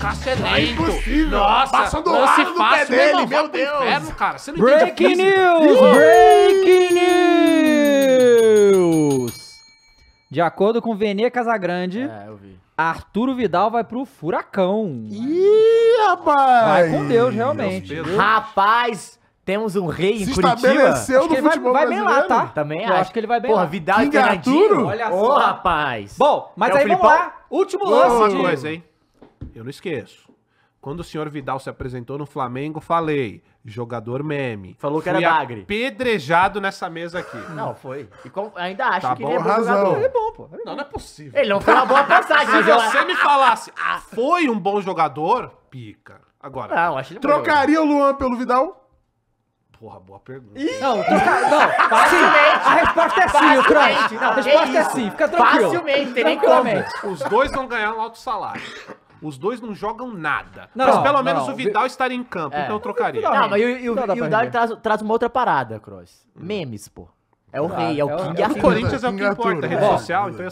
Castelento. É impossível. Nossa, passa do lado do pé dele, meu Deus. Inferno, cara. Você não Break entende é News! Uh! Breaking News! De acordo com Venê Casagrande, é, Arturo Vidal vai pro Furacão. Ih, rapaz! Vai com Deus, realmente. Deus rapaz! Temos um rei Se em Curitiba. estabeleceu no futebol vai, vai bem lá, tá? Também acho. acho. que ele vai bem Porra, lá. Porra, Vidal e é Olha só. rapaz. Bom, mas é aí vamos lá. Último lance. Uma de... coisa, hein? Eu não esqueço. Quando o senhor Vidal se apresentou no Flamengo, falei, jogador meme. Falou que Fui era bagre. Pedrejado nessa mesa aqui. Não, foi. E com- ainda acho Tá que bom, ele é bom jogador. Ele é bom, pô. Não, não é possível. Ele não foi uma boa passagem, Se você me falasse, ah, foi um bom jogador, pica. Agora, Não, acho Trocaria o Luan pelo Vidal? porra, boa pergunta. Não, não. Sim, a resposta é sim, o Facilmente. Não, A resposta é, é isso. sim, fica tranquilo. Facilmente, tem nem como. Os dois vão ganhar um alto salário. Os dois não jogam nada. Não, mas pelo não, menos não. o Vidal estaria em campo, é. então eu trocaria. Não, mas e, o Vidal traz, traz uma outra parada, Cross. Memes, pô. É o rei, é o é King Arthur. O Corinthians é o que importa, rede né? social, então ia